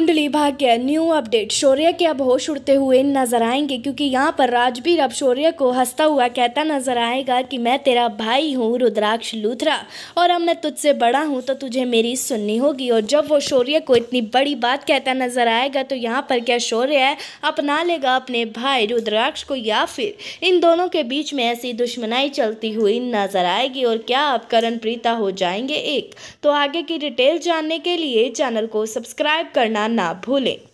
कुंडली भाग्य new update शौर्य के अब होश उड़ते हुए नजर आएंगे क्योंकि यहाँ पर राजबीर अब शौर्य को हंसता हुआ कहता नजर आएगा कि मैं तेरा भाई हूँ रुद्राक्ष लूथरा और अब मैं तुझसे बड़ा हूँ तो तुझे मेरी सुननी होगी और जब वो शौर्य को इतनी बड़ी बात कहता नजर आएगा तो यहाँ पर क्या शौर्य अपना लेगा अपने भाई रुद्राक्ष को या फिर इन दोनों के बीच में ऐसी दुश्मनाई चलती हुई नजर आएगी और क्या अब करण प्रीता हो जाएंगे एक तो आगे की डिटेल जानने के लिए चैनल को सब्सक्राइब करना ना भूलें